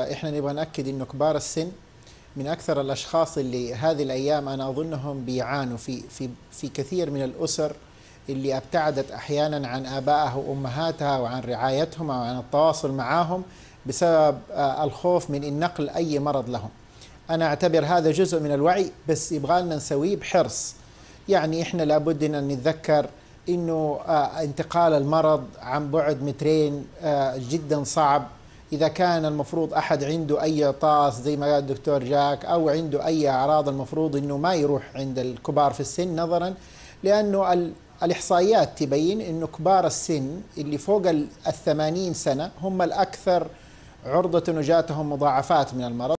احنا نبغى ناكد انه كبار السن من اكثر الاشخاص اللي هذه الايام انا اظنهم بيعانوا في في في كثير من الاسر اللي ابتعدت احيانا عن ابائها وامهاتها وعن رعايتهم او عن التواصل معاهم بسبب آه، الخوف من النقل اي مرض لهم. انا اعتبر هذا جزء من الوعي بس يبغى لنا نسويه بحرص. يعني احنا لابد ان نتذكر انه آه، انتقال المرض عن بعد مترين آه، جدا صعب إذا كان المفروض أحد عنده أي طاس زي ما قال الدكتور جاك أو عنده أي أعراض المفروض أنه ما يروح عند الكبار في السن نظرا لأنه الإحصائيات تبين أنه كبار السن اللي فوق الثمانين سنة هم الأكثر عرضة نجاتهم مضاعفات من المرض